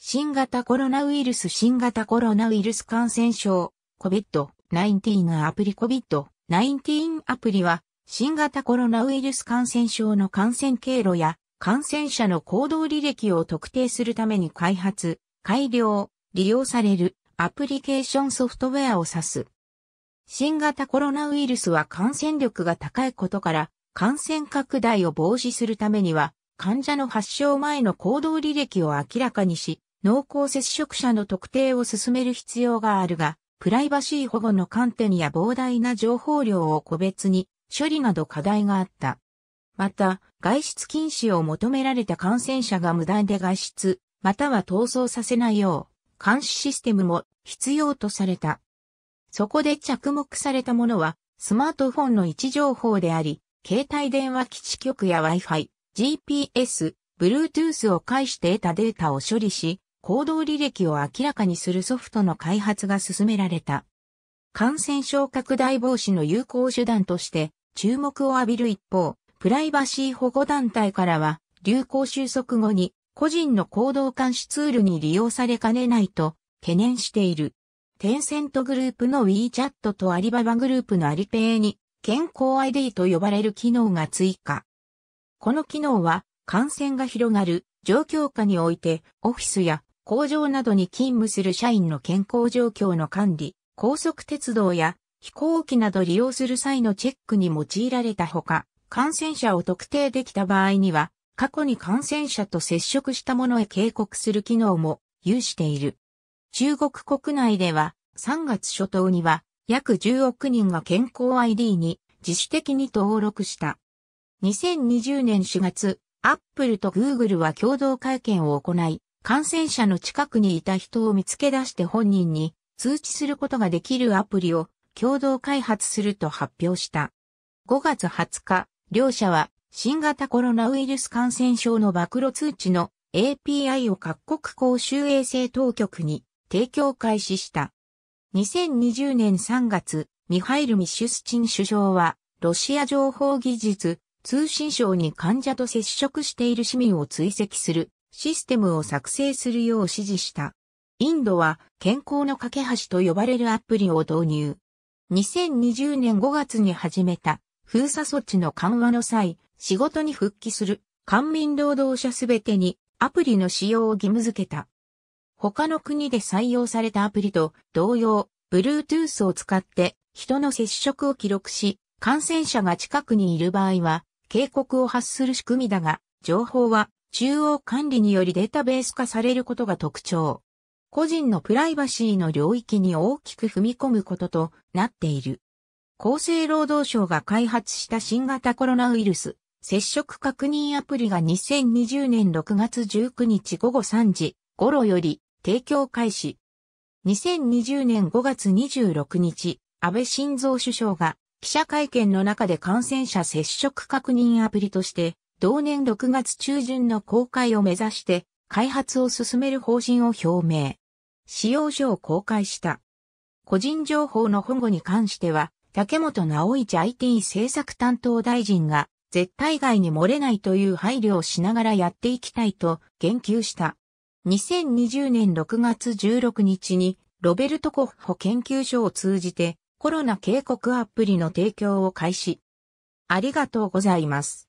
新型コロナウイルス新型コロナウイルス感染症 COVID-19 アプリ COVID-19 アプリは新型コロナウイルス感染症の感染経路や感染者の行動履歴を特定するために開発、改良、利用されるアプリケーションソフトウェアを指す。新型コロナウイルスは感染力が高いことから感染拡大を防止するためには患者の発症前の行動履歴を明らかにし濃厚接触者の特定を進める必要があるが、プライバシー保護の観点や膨大な情報量を個別に処理など課題があった。また、外出禁止を求められた感染者が無断で外出、または逃走させないよう、監視システムも必要とされた。そこで着目されたものは、スマートフォンの位置情報であり、携帯電話基地局や Wi-Fi、GPS、Bluetooth を介して得たデータを処理し、行動履歴を明らかにするソフトの開発が進められた。感染症拡大防止の有効手段として注目を浴びる一方、プライバシー保護団体からは流行収束後に個人の行動監視ツールに利用されかねないと懸念している。テンセントグループの WeChat とアリババグループのアリペイに健康 ID と呼ばれる機能が追加。この機能は感染が広がる状況下においてオフィスや工場などに勤務する社員の健康状況の管理、高速鉄道や飛行機など利用する際のチェックに用いられたほか、感染者を特定できた場合には、過去に感染者と接触した者へ警告する機能も有している。中国国内では3月初頭には約10億人が健康 ID に自主的に登録した。2020年4月、アップルと Google は共同会見を行い、感染者の近くにいた人を見つけ出して本人に通知することができるアプリを共同開発すると発表した。5月20日、両社は新型コロナウイルス感染症の暴露通知の API を各国公衆衛生当局に提供開始した。2020年3月、ミハイル・ミシュスチン首相は、ロシア情報技術、通信省に患者と接触している市民を追跡するシステムを作成するよう指示した。インドは健康の架け橋と呼ばれるアプリを導入。2020年5月に始めた封鎖措置の緩和の際、仕事に復帰する官民労働者すべてにアプリの使用を義務付けた。他の国で採用されたアプリと同様、Bluetooth を使って人の接触を記録し、感染者が近くにいる場合は警告を発する仕組みだが、情報は中央管理によりデータベース化されることが特徴。個人のプライバシーの領域に大きく踏み込むこととなっている。厚生労働省が開発した新型コロナウイルス接触確認アプリが2020年6月19日午後3時頃より提供開始。2020年5月26日、安倍晋三首相が記者会見の中で感染者接触確認アプリとして同年6月中旬の公開を目指して開発を進める方針を表明。使用書を公開した。個人情報の保護に関しては、竹本直一 IT 政策担当大臣が絶対外に漏れないという配慮をしながらやっていきたいと言及した。2020年6月16日にロベルト・コッホ研究所を通じてコロナ警告アプリの提供を開始。ありがとうございます。